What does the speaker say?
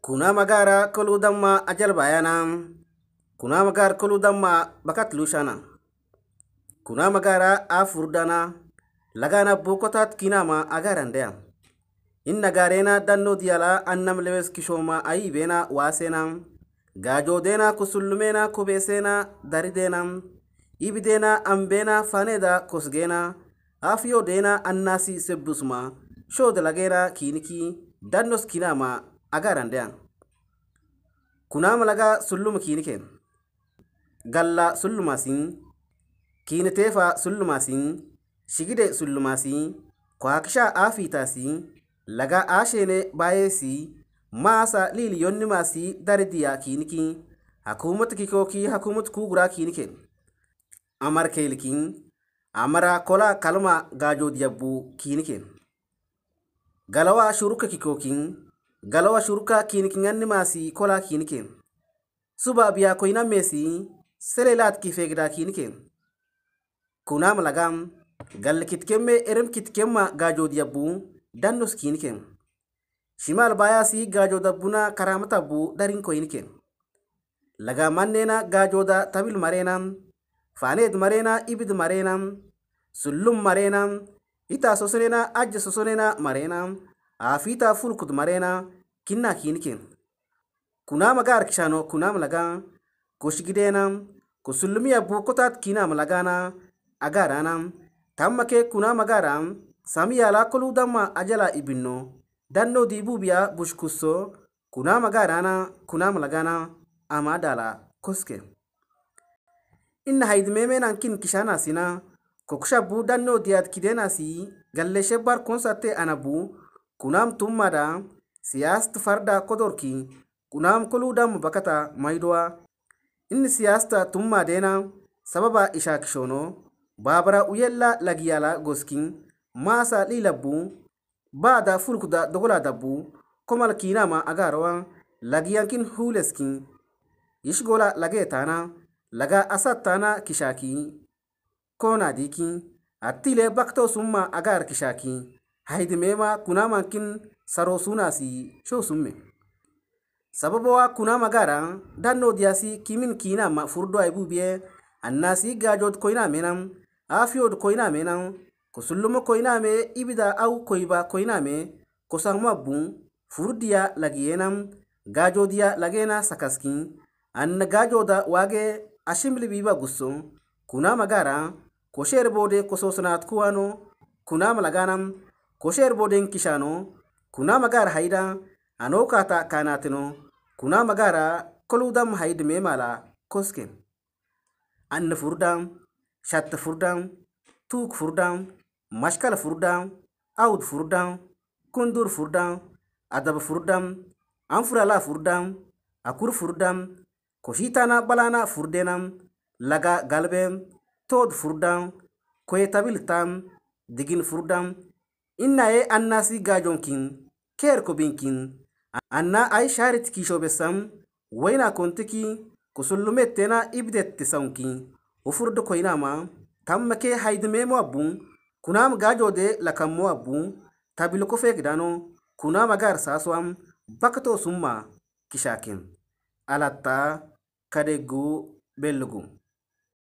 kuna magara kolu damma ajal bayanam kuna magar kolu damma bakat lusana. kuna magara afurdana lagana bukotat kinama agarandeyam Inna dannoo diyalaa annam lewes kishooma ayi beenaa waa seenaa gaajoodeenaa kusullumeenaa kubeeseenaa darideenaa ibideenaa ambeenaa faneedaa kosgeenaa afyoodeenaa annaasii sebbusuma shoodalageenaa kiinikii dannos kinaamaa agaarandeya kunaama lagaa sulluma kiinike gallaa sullumaasii kiineteefaa sullumaasii shigide sullumaasii kwaakishaa aafiitaasii Lagaa laga ashene baayesi maasa liliyonni maasi dardiya kiniki hakumat kikoki hakumat kugura kiniken amar kelkin amara kola kalma gajodiyabbu kiniken galawa shuruka kikokin galawa shuruka kinikinganni biyaa kola kiniken suba biya koynammesi selelat kifegda lagaa kunam lagam gallkitkemme erem kitkemma gajodiyabbu dandoskiniken shimal baayasi gaajodabbuna karamatabbu dharinkoyiniken lagaamannena gaajoda tabil mareenam faaneed marena ibid mareenam sullum mareenam Ita sosonena ajja sosonena mareenam aafiitaa fulkud mareena kinnaa kiiniken kunaama ga arkishano kunaam lagaa koshgideenam kosullumiya buukotaat kiinaam lagaana agaaraanam tammake kunaam agaaram samii yaalaa koluu damma ajala ibinno dannoo diibuu biyya bushkusso kunaa magaaraana kunaa lagaanaa amaa daala koske inna haydmeemeenaan kin kishaanaasina kokushabbuu dannoo diyaat kideenaasi galleeshee barkoonsatte anabuu kunaam tummaadha siyaasti farda kodorki kunaam koluu damma bakata maydowa inni siyaasta tummaa deena sababa ishaakishoono baabaraa uyeellaa lagiyala goskin masa lila bu ba da fulku da dogola da bu komal ma aga rawan lagiyankin huleskin shigo lage tana laga asat tana kishaki ko na diki tile bakto a agar kishaki haidi mema kunamankin saro si sho me sababawa kunama gara danno diyasi kimin ma furdo aibubiye annasi gajod koina menan afiyod koina menan kusulluma koyname ibida au koyba koyname kosaŋma buŋ furudiya lagiyenam gajodiya lagena sakaskin anna gajoda wage ashimli biba gusso kunama gara kosher bode kososunat kuwano kunama laganam kosher boden kishano kunama gara haida ano kata kanatino kunama gara koludam haid memala kosken anna furdam shatta furdam tuk Fourdan, Mashkal Fourdan, aud Fourdan, Kundur Fourdan, Adab Fourdan, Anfurala Fourdan, Akur Fourdan, Koshitana Balana Fourdenam, Laga Galben, Tod Fourdan, Koyetabil Tam, Digin Fourdan, Innaye Annasi Gajonkin, Ker Kobinkin, Anna Ay Sharit Kishobesam, Waina Kontiki, Kusullumettena Ibdet Tisanki, Ufurdo Koinama, tamma ke haydumemo abbun kunama gajode lakammo abbun tabilo kofe dano, kunam agar sasuam bakto summa kishakin alatta kadeggu belugu